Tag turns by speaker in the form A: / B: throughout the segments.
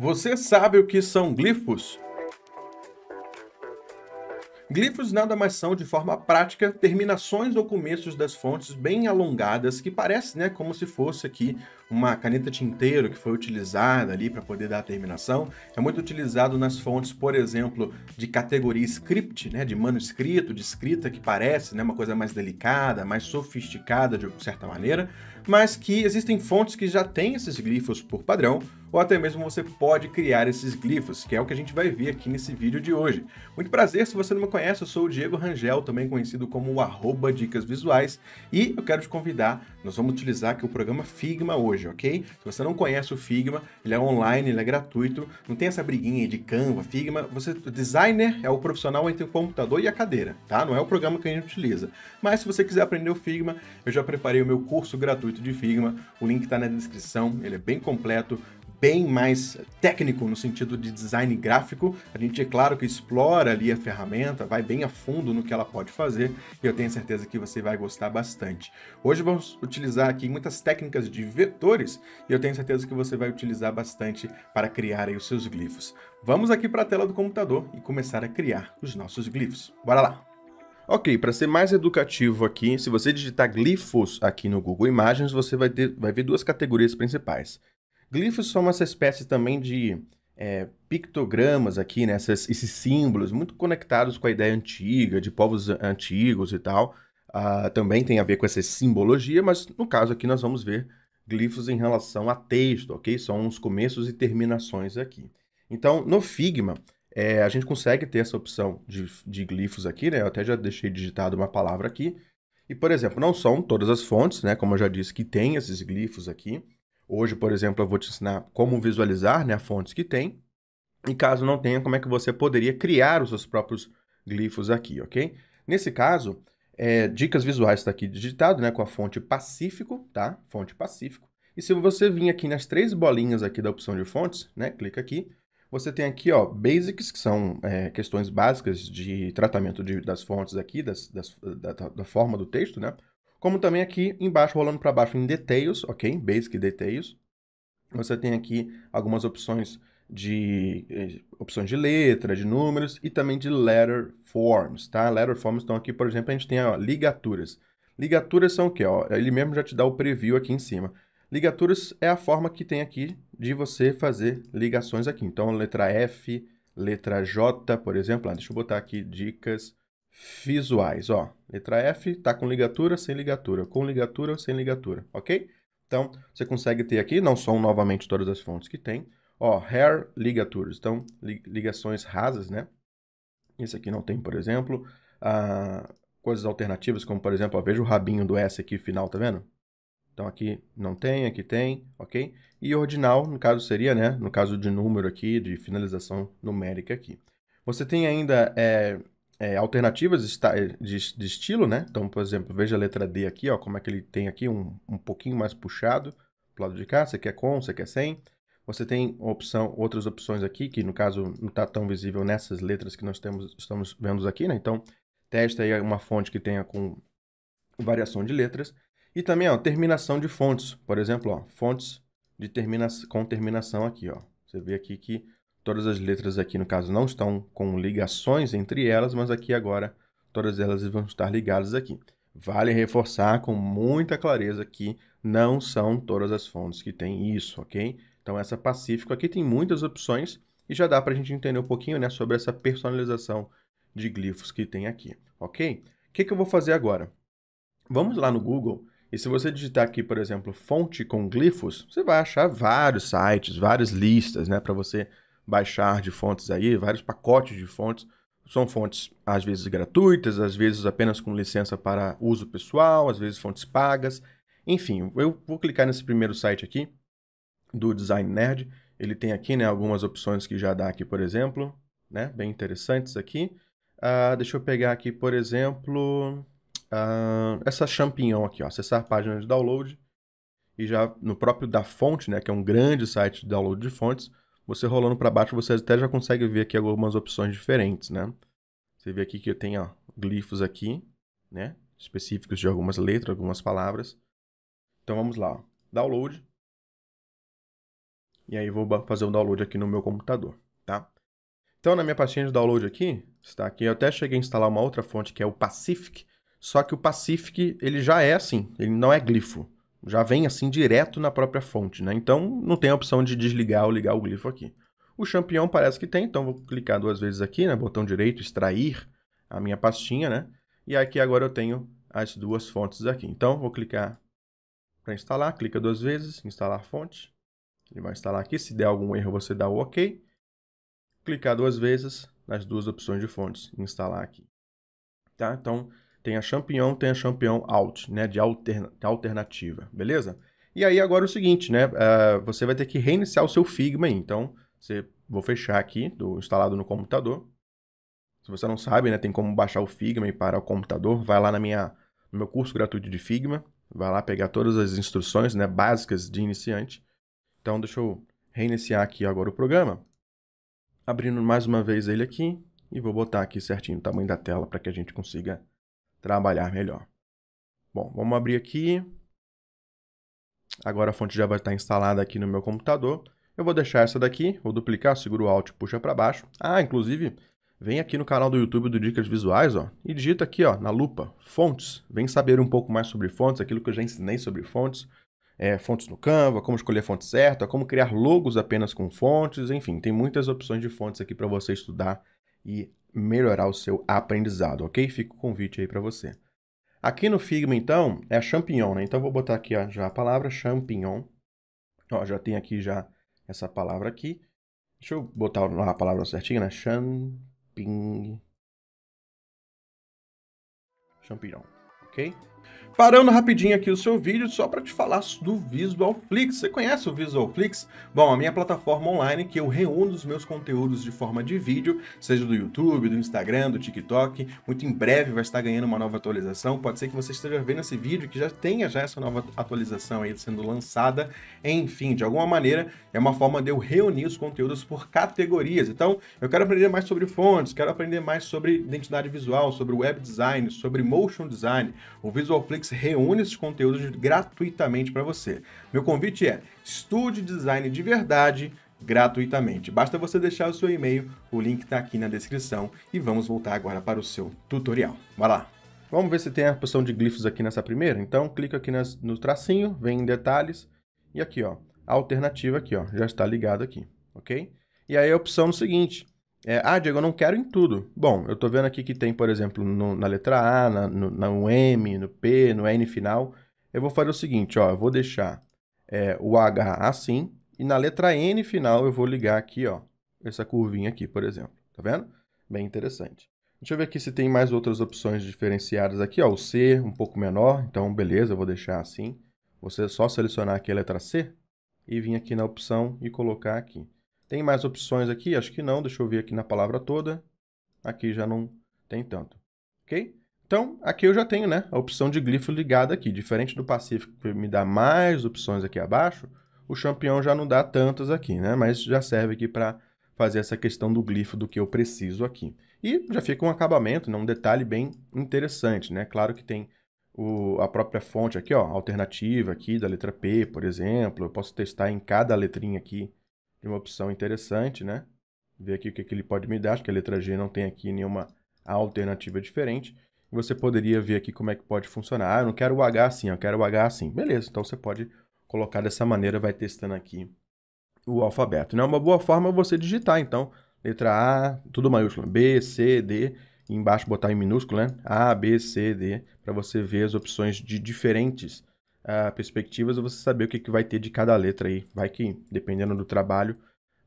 A: Você sabe o que são glifos? Glifos nada mais são, de forma prática, terminações ou começos das fontes bem alongadas, que parece né, como se fosse aqui uma caneta tinteiro que foi utilizada ali para poder dar a terminação. É muito utilizado nas fontes, por exemplo, de categoria script, né, de manuscrito, de escrita, que parece né, uma coisa mais delicada, mais sofisticada de certa maneira, mas que existem fontes que já têm esses glifos por padrão, ou até mesmo você pode criar esses glifos, que é o que a gente vai ver aqui nesse vídeo de hoje. Muito prazer, se você não me conhece, eu sou o Diego Rangel, também conhecido como o arroba Dicas Visuais, e eu quero te convidar, nós vamos utilizar aqui o programa Figma hoje, ok? Se você não conhece o Figma, ele é online, ele é gratuito, não tem essa briguinha de Canva, Figma, você, o designer é o profissional entre o computador e a cadeira, tá? Não é o programa que a gente utiliza. Mas se você quiser aprender o Figma, eu já preparei o meu curso gratuito de Figma. O link está na descrição, ele é bem completo, bem mais técnico no sentido de design gráfico. A gente, é claro, que explora ali a ferramenta, vai bem a fundo no que ela pode fazer e eu tenho certeza que você vai gostar bastante. Hoje vamos utilizar aqui muitas técnicas de vetores e eu tenho certeza que você vai utilizar bastante para criar aí os seus glifos. Vamos aqui para a tela do computador e começar a criar os nossos glifos. Bora lá! Ok, para ser mais educativo aqui, se você digitar glifos aqui no Google Imagens, você vai, ter, vai ver duas categorias principais. Glifos são essa espécie também de é, pictogramas aqui, né? Essas, esses símbolos muito conectados com a ideia antiga, de povos antigos e tal. Uh, também tem a ver com essa simbologia, mas no caso aqui nós vamos ver glifos em relação a texto, ok? São os começos e terminações aqui. Então, no Figma, é, a gente consegue ter essa opção de, de glifos aqui, né? Eu até já deixei digitado uma palavra aqui. E, por exemplo, não são todas as fontes, né? Como eu já disse, que tem esses glifos aqui. Hoje, por exemplo, eu vou te ensinar como visualizar né, fontes que tem. E caso não tenha, como é que você poderia criar os seus próprios glifos aqui, ok? Nesse caso, é, dicas visuais está aqui digitado, né? Com a fonte Pacífico, tá? Fonte Pacífico. E se você vir aqui nas três bolinhas aqui da opção de fontes, né? Clica aqui. Você tem aqui, ó, basics, que são é, questões básicas de tratamento de, das fontes aqui, das, das da, da, forma do texto, né? Como também aqui embaixo, rolando para baixo em details, ok? Basic details. Você tem aqui algumas opções de eh, opções de letra, de números e também de letter forms, tá? Letter forms estão aqui, por exemplo, a gente tem ó, ligaturas. Ligaturas são o quê? Ó, ele mesmo já te dá o preview aqui em cima. Ligaturas é a forma que tem aqui de você fazer ligações aqui. Então, letra F, letra J, por exemplo. Ah, deixa eu botar aqui dicas visuais. Ó, letra F está com ligatura, sem ligatura, com ligatura, sem ligatura, ok? Então, você consegue ter aqui, não são novamente todas as fontes que tem. Ó, hair ligatures, então li ligações rasas, né? Esse aqui não tem, por exemplo. Ah, coisas alternativas, como por exemplo, ó, veja o rabinho do S aqui final, tá vendo? Então aqui não tem, aqui tem, ok? E ordinal, no caso seria, né? No caso de número aqui, de finalização numérica aqui. Você tem ainda é, é, alternativas de, de, estilo, né? Então, por exemplo, veja a letra D aqui, ó, como é que ele tem aqui, um, um pouquinho mais puxado pro lado de cá. Você quer com, você quer sem. Você tem opção, outras opções aqui, que no caso não está tão visível nessas letras que nós temos, estamos vendo aqui, né? Então, testa aí uma fonte que tenha com variação de letras. E também, ó, terminação de fontes. Por exemplo, ó, fontes de termina com terminação aqui, ó. Você vê aqui que todas as letras aqui, no caso, não estão com ligações entre elas, mas aqui agora todas elas vão estar ligadas aqui. Vale reforçar com muita clareza que não são todas as fontes que têm isso, ok? Então, essa Pacífico aqui tem muitas opções e já dá para a gente entender um pouquinho né, sobre essa personalização de glifos que tem aqui, ok? O que, que eu vou fazer agora? Vamos lá no Google e se você digitar aqui, por exemplo, fonte com glifos, você vai achar vários sites, várias listas, né, para você baixar de fontes aí, vários pacotes de fontes. São fontes às vezes gratuitas, às vezes apenas com licença para uso pessoal, às vezes fontes pagas. Enfim, eu vou clicar nesse primeiro site aqui do Design Nerd. Ele tem aqui, né, algumas opções que já dá aqui, por exemplo, né, bem interessantes aqui. Uh, deixa eu pegar aqui, por exemplo, uh, essa champignon aqui, ó, acessar página de download. E já no próprio da fonte, né, que é um grande site de download de fontes, você rolando para baixo, você até já consegue ver aqui algumas opções diferentes, né? Você vê aqui que eu tenho ó, glifos aqui, né? Específicos de algumas letras, algumas palavras. Então vamos lá, ó. download. E aí vou fazer o um download aqui no meu computador, tá? Então, na minha pastinha de download aqui, está aqui. Eu até cheguei a instalar uma outra fonte que é o Pacific, só que o Pacific, ele já é assim, ele não é glifo. Já vem assim direto na própria fonte, né? Então não tem a opção de desligar ou ligar o glifo aqui. O champião parece que tem, então vou clicar duas vezes aqui, né? Botão direito, extrair a minha pastinha, né? E aqui agora eu tenho as duas fontes aqui. Então vou clicar para instalar, clica duas vezes, instalar fonte. Ele vai instalar aqui, se der algum erro você dá o OK. Clicar duas vezes nas duas opções de fontes, instalar aqui. Tá? Então tem a Champion, tem a Champion Alt, né? De alterna alternativa, beleza? E aí agora é o seguinte, né? Uh, você vai ter que reiniciar o seu Figma aí. Então, você, vou fechar aqui, do instalado no computador. Se você não sabe, né? Tem como baixar o Figma e o computador. Vai lá na minha, no meu curso gratuito de Figma. Vai lá pegar todas as instruções, né? Básicas de iniciante. Então, deixa eu reiniciar aqui agora o programa. Abrindo mais uma vez ele aqui. E vou botar aqui certinho o tamanho da tela para que a gente consiga trabalhar melhor. Bom, vamos abrir aqui. Agora a fonte já vai estar instalada aqui no meu computador. Eu vou deixar essa daqui, vou duplicar, seguro o Alt e puxa para baixo. Ah, inclusive, vem aqui no canal do YouTube do Dicas Visuais, ó, e digita aqui, ó, na lupa, fontes. Vem saber um pouco mais sobre fontes, aquilo que eu já ensinei sobre fontes. É, fontes no Canva, como escolher a fonte certa, como criar logos apenas com fontes, enfim, tem muitas opções de fontes aqui para você estudar e melhorar o seu aprendizado, ok? Fica o convite aí para você. Aqui no Figma, então, é champignon, né? Então, vou botar aqui ó, já a palavra champignon. Ó, já tem aqui já essa palavra aqui. Deixa eu botar a palavra certinha, né? Champignon. Champignon, ok? Parando rapidinho aqui o seu vídeo só para te falar do VisualFlix. Você conhece o VisualFlix? Bom, a minha plataforma online que eu reúno os meus conteúdos de forma de vídeo, seja do YouTube, do Instagram, do TikTok. Muito em breve vai estar ganhando uma nova atualização. Pode ser que você esteja vendo esse vídeo que já tenha já essa nova atualização aí sendo lançada. Enfim, de alguma maneira é uma forma de eu reunir os conteúdos por categorias. Então, eu quero aprender mais sobre fontes, quero aprender mais sobre identidade visual, sobre web design, sobre motion design. O VisualFlix reúne esses conteúdos gratuitamente para você. Meu convite é: estude design de verdade gratuitamente. Basta você deixar o seu e-mail, o link está aqui na descrição e vamos voltar agora para o seu tutorial. Vai lá! Vamos ver se tem a opção de glifos aqui nessa primeira? Então, clica aqui nas, no tracinho, vem em detalhes e aqui, ó, a alternativa aqui, ó, já está ligado aqui, ok? E aí a opção é o seguinte, é, ah, Diego, eu não quero em tudo. Bom, eu estou vendo aqui que tem, por exemplo, no, na letra A, na, no, M, no P, no N final. Eu vou fazer o seguinte, ó, eu vou deixar é, o H assim, e na letra N final eu vou ligar aqui, ó, essa curvinha aqui, por exemplo. Tá vendo? Bem interessante. Deixa eu ver aqui se tem mais outras opções diferenciadas aqui, ó, o C um pouco menor, então beleza, eu vou deixar assim. Você só selecionar aqui a letra C e vir aqui na opção e colocar aqui. Tem mais opções aqui? Acho que não. Deixa eu ver aqui na palavra toda. Aqui já não tem tanto. Ok? Então, aqui eu já tenho né, a opção de glifo ligada aqui. Diferente do Pacífico, que me dá mais opções aqui abaixo, o Champion já não dá tantas aqui, né? Mas já serve aqui para fazer essa questão do glifo do que eu preciso aqui. E já fica um acabamento, né, um detalhe bem interessante, né? Claro que tem o, a própria fonte aqui, ó, alternativa aqui da letra P, por exemplo. Eu posso testar em cada letrinha aqui de uma opção interessante, né? Ver aqui o que, que ele pode me dar, acho que a letra G não tem aqui nenhuma alternativa diferente. Você poderia ver aqui como é que pode funcionar. Ah, eu não quero o H assim, eu quero o H assim. Beleza, então você pode colocar dessa maneira, vai testando aqui o alfabeto. é Uma boa forma é você digitar, então, letra A, tudo maiúsculo, B, C, D, e embaixo botar em minúsculo, né? A, B, C, D, para você ver as opções de diferentes uh, perspectivas, você saber o que, que vai ter de cada letra aí. Vai que, dependendo do trabalho,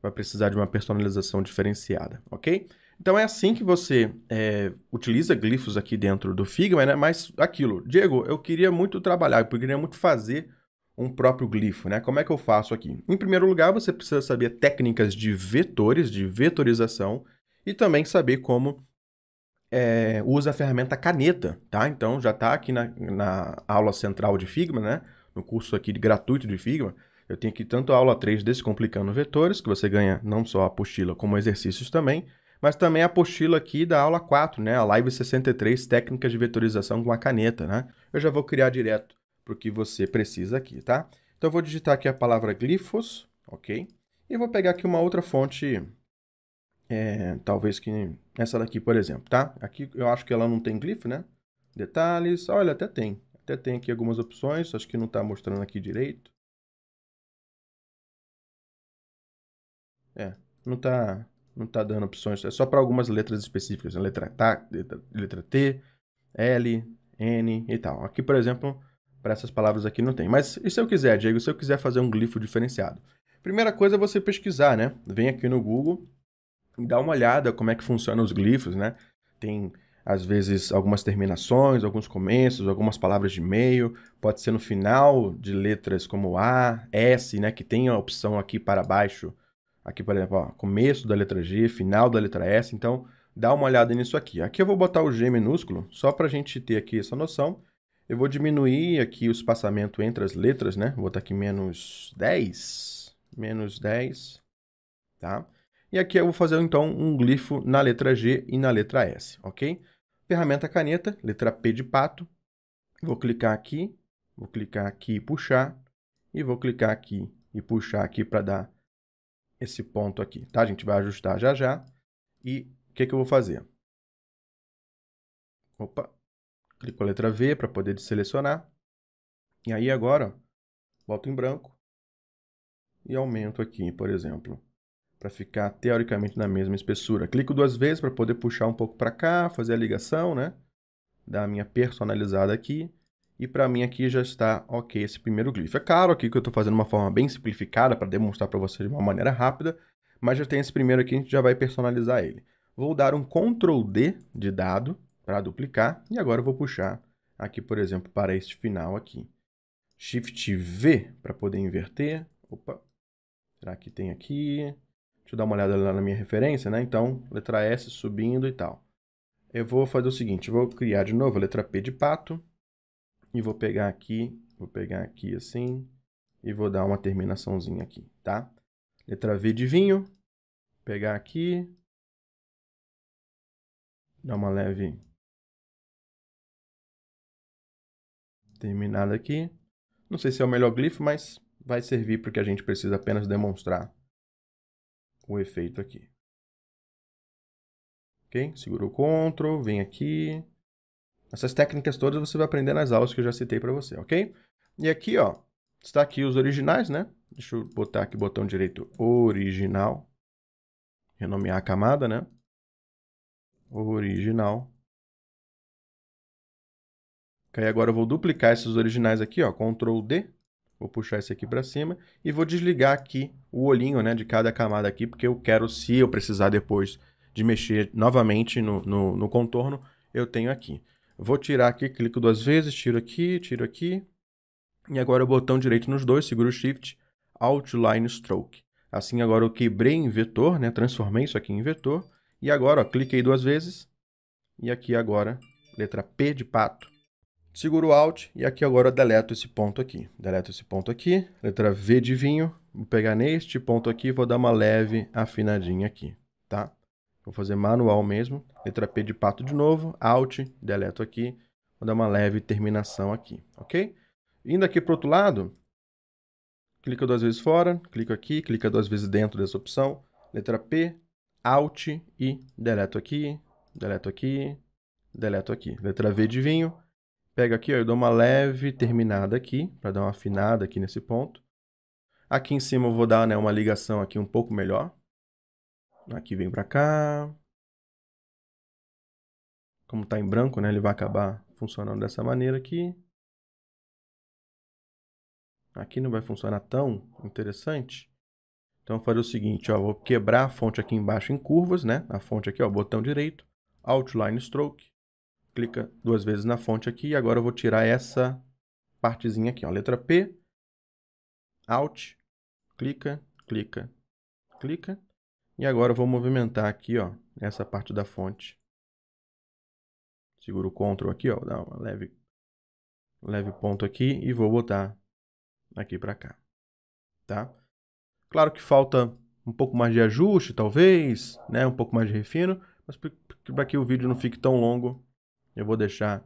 A: vai precisar de uma personalização diferenciada, ok? Então é assim que você é, utiliza glifos aqui dentro do Figma, né? Mas aquilo, Diego, eu queria muito trabalhar, eu queria muito fazer um próprio glifo, né? Como é que eu faço aqui? Em primeiro lugar, você precisa saber técnicas de vetores, de vetorização, e também saber como é, usa a ferramenta caneta, tá? Então já está aqui na, na, aula central de Figma, né? No curso aqui de gratuito de Figma. Eu tenho aqui tanto a aula 3 Descomplicando Vetores, que você ganha não só a apostila como exercícios também, mas também a apostila aqui da aula 4, né? A Live 63, Técnicas de Vetorização com a Caneta, né? Eu já vou criar direto para o que você precisa aqui, tá? Então eu vou digitar aqui a palavra glifos, ok? E vou pegar aqui uma outra fonte é, talvez que essa daqui, por exemplo, tá? Aqui eu acho que ela não tem glifo né? Detalhes, olha, até tem. Até tem aqui algumas opções, acho que não está mostrando aqui direito. É, não está não tá dando opções, é só para algumas letras específicas, né? letra, tá letra, letra T, L, N e tal. Aqui, por exemplo, para essas palavras aqui não tem. Mas e se eu quiser, Diego, se eu quiser fazer um glifo diferenciado? Primeira coisa é você pesquisar, né? Vem aqui no Google, dá uma olhada como é que funcionam os glifos, né? Tem às vezes algumas terminações, alguns começos, algumas palavras de meio, pode ser no final de letras como A, S, né, que tem a opção aqui para baixo, aqui por exemplo, ó, começo da letra G, final da letra S, então dá uma olhada nisso aqui. Aqui eu vou botar o G minúsculo, só para a gente ter aqui essa noção, eu vou diminuir aqui o espaçamento entre as letras, né, vou botar aqui menos 10, menos 10, tá? E aqui eu vou fazer então um glifo na letra G e na letra S, ok? Ferramenta caneta, letra P de pato. Vou clicar aqui, vou clicar aqui e puxar. E vou clicar aqui e puxar aqui para dar esse ponto aqui, tá? A gente vai ajustar já já. E o que, que eu vou fazer? Opa, clico a letra V para poder selecionar. E aí agora, boto em branco e aumento aqui, por exemplo para ficar teoricamente na mesma espessura. Clico duas vezes para poder puxar um pouco para cá, fazer a ligação, né? Dar a minha personalizada aqui. E para mim aqui já está ok esse primeiro glifo. É claro aqui que eu estou fazendo uma forma bem simplificada para demonstrar para vocês de uma maneira rápida, mas já tem esse primeiro aqui, a gente já vai personalizar ele. Vou dar um Ctrl D de dado para duplicar e agora eu vou puxar aqui, por exemplo, para este final aqui. Shift V para poder inverter. Opa, será que tem aqui? Deixa eu dar uma olhada lá na minha referência, né? Então, letra S subindo e tal. Eu vou fazer o seguinte, vou criar de novo a letra P de pato e vou pegar aqui, vou pegar aqui assim e vou dar uma terminaçãozinha aqui, tá? Letra V de vinho, pegar aqui, dar uma leve terminada aqui. Não sei se é o melhor glifo, mas vai servir porque a gente precisa apenas demonstrar o efeito aqui. Ok? Segura o Ctrl, vem aqui. Essas técnicas todas você vai aprender nas aulas que eu já citei para você, ok? E aqui, ó, está aqui os originais, né? Deixa eu botar aqui o botão direito original. Renomear a camada, né? Original. Ok, agora eu vou duplicar esses originais aqui, ó, Ctrl D. Vou puxar esse aqui para cima e vou desligar aqui o olhinho né, de cada camada aqui, porque eu quero, se eu precisar depois de mexer novamente no, no, no contorno, eu tenho aqui. Vou tirar aqui, clico duas vezes, tiro aqui, tiro aqui. E agora o botão direito nos dois, seguro o Shift, Outline Stroke. Assim agora eu quebrei em vetor, né? transformei isso aqui em vetor. E agora, ó, cliquei duas vezes. E aqui agora, letra P de pato, seguro o Alt e aqui agora deleto esse ponto aqui. Deleto esse ponto aqui, letra V de vinho, vou pegar neste ponto aqui e vou dar uma leve afinadinha aqui, tá? Vou fazer manual mesmo, letra P de pato de novo, Alt, deleto aqui, vou dar uma leve terminação aqui, ok? Indo aqui para o outro lado, clica duas vezes fora, clica aqui, clica duas vezes dentro dessa opção, letra P, Alt e deleto aqui, deleto aqui, deleto aqui. Letra V de vinho, Pega aqui, ó, eu dou uma leve terminada aqui, para dar uma afinada aqui nesse ponto. Aqui em cima eu vou dar né, uma ligação aqui um pouco melhor. Aqui vem para cá. Como está em branco, né, ele vai acabar funcionando dessa maneira aqui. Aqui não vai funcionar tão interessante. Então vou fazer o seguinte, ó, vou quebrar a fonte aqui embaixo em curvas, né? A fonte aqui, ó, botão direito, outline stroke clica duas vezes na fonte aqui e agora eu vou tirar essa partezinha aqui, ó, letra P, Alt, clica, clica, clica. E agora eu vou movimentar aqui, ó, essa parte da fonte. Seguro o Ctrl aqui, ó, dá uma leve, leve ponto aqui e vou botar aqui para cá, tá? Claro que falta um pouco mais de ajuste, talvez, né, um pouco mais de refino, mas para que o vídeo não fique tão longo, eu vou deixar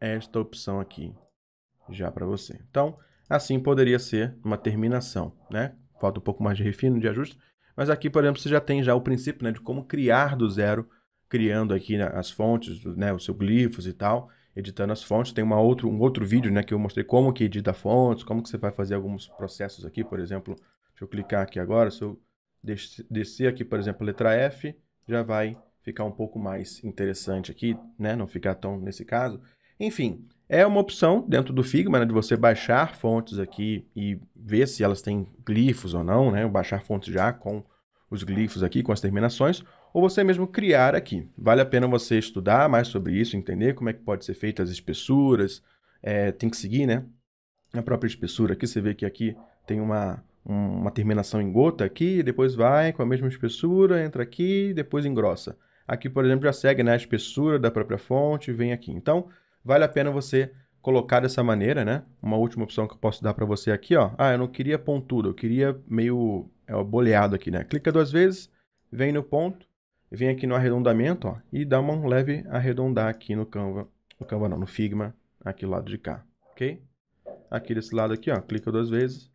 A: esta opção aqui já para você. Então, assim poderia ser uma terminação, né? Falta um pouco mais de refino, de ajuste, mas aqui, por exemplo, você já tem já o princípio né, de como criar do zero, criando aqui né, as fontes, né, os seus glifos e tal, editando as fontes. Tem uma outro, um outro vídeo né, que eu mostrei como que edita fontes, como que você vai fazer alguns processos aqui, por exemplo, deixa eu clicar aqui agora, se eu descer aqui, por exemplo, letra F, já vai ficar um pouco mais interessante aqui, né? Não ficar tão nesse caso. Enfim, é uma opção dentro do Figma né, de você baixar fontes aqui e ver se elas têm glifos ou não, né? Baixar fontes já com os glifos aqui, com as terminações, ou você mesmo criar aqui. Vale a pena você estudar mais sobre isso, entender como é que pode ser feita as espessuras, é, tem que seguir, né? A própria espessura aqui, você vê que aqui tem uma, uma terminação em gota aqui, depois vai com a mesma espessura, entra aqui, depois engrossa. Aqui, por exemplo, já segue né, a espessura da própria fonte, vem aqui. Então, vale a pena você colocar dessa maneira, né? Uma última opção que eu posso dar para você aqui, ó. Ah, eu não queria pontudo, eu queria meio é, boleado aqui, né? Clica duas vezes, vem no ponto, vem aqui no arredondamento, ó, e dá uma leve arredondar aqui no Canva, no Canva não, no Figma, aqui do lado de cá, ok? Aqui desse lado aqui, ó, clica duas vezes,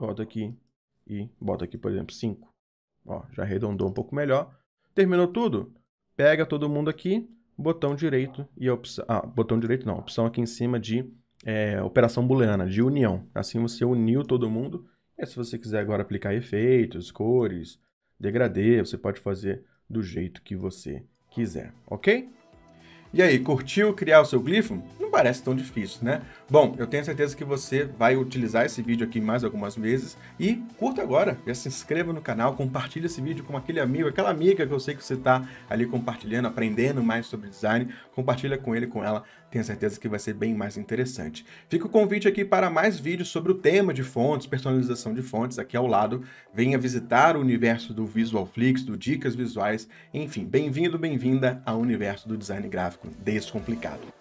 A: bota aqui e bota aqui, por exemplo, 5. Ó, já arredondou um pouco melhor. Terminou tudo? Pega todo mundo aqui, botão direito e opção. Ah, botão direito não, opção aqui em cima de é, operação booleana, de união. Assim você uniu todo mundo. E se você quiser agora aplicar efeitos, cores, degradê, você pode fazer do jeito que você quiser, ok? E aí, curtiu criar o seu glifo? Não parece tão difícil, né? Bom, eu tenho certeza que você vai utilizar esse vídeo aqui mais algumas vezes e curta agora, já se inscreva no canal, Compartilhe esse vídeo com aquele amigo, aquela amiga que eu sei que você está ali compartilhando, aprendendo mais sobre design, compartilha com ele, com ela, tenho certeza que vai ser bem mais interessante. Fica o convite aqui para mais vídeos sobre o tema de fontes, personalização de fontes aqui ao lado. Venha visitar o universo do Visual Flix, do Dicas Visuais, enfim, bem-vindo, bem-vinda ao universo do design gráfico descomplicado.